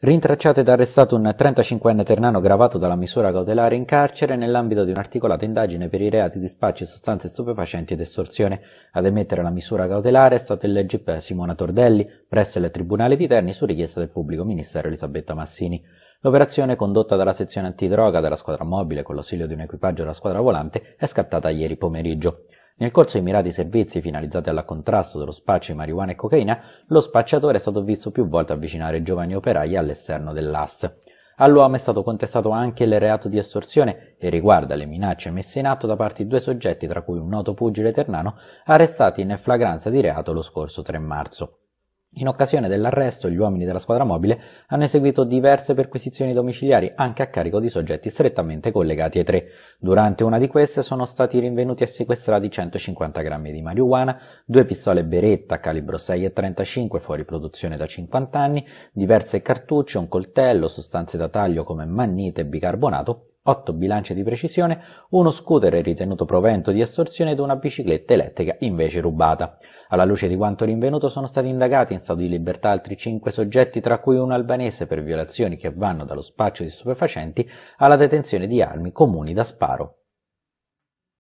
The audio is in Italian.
Rintracciato ed arrestato un 35enne ternano gravato dalla misura cautelare in carcere nell'ambito di un'articolata indagine per i reati di spaccio sostanze stupefacenti ed estorsione. Ad emettere la misura cautelare è stato il GP Simona Tordelli presso il Tribunale di Terni su richiesta del pubblico ministero Elisabetta Massini. L'operazione condotta dalla sezione antidroga della squadra mobile con l'ausilio di un equipaggio della squadra volante è scattata ieri pomeriggio. Nel corso dei mirati servizi finalizzati al contrasto dello spaccio di marijuana e cocaina, lo spacciatore è stato visto più volte avvicinare giovani operai all'esterno dell'AST. All'uomo è stato contestato anche il reato di estorsione e riguarda le minacce messe in atto da parte di due soggetti, tra cui un noto pugile ternano, arrestati in flagranza di reato lo scorso 3 marzo. In occasione dell'arresto, gli uomini della squadra mobile hanno eseguito diverse perquisizioni domiciliari anche a carico di soggetti strettamente collegati ai tre. Durante una di queste sono stati rinvenuti e sequestrati 150 grammi di marijuana, due pistole beretta calibro 6,35 fuori produzione da 50 anni, diverse cartucce, un coltello, sostanze da taglio come mannite e bicarbonato, otto bilance di precisione, uno scooter ritenuto provento di estorsione ed una bicicletta elettrica invece rubata. Alla luce di quanto rinvenuto sono stati indagati in stato di libertà altri cinque soggetti, tra cui un albanese per violazioni che vanno dallo spaccio di stupefacenti alla detenzione di armi comuni da sparo.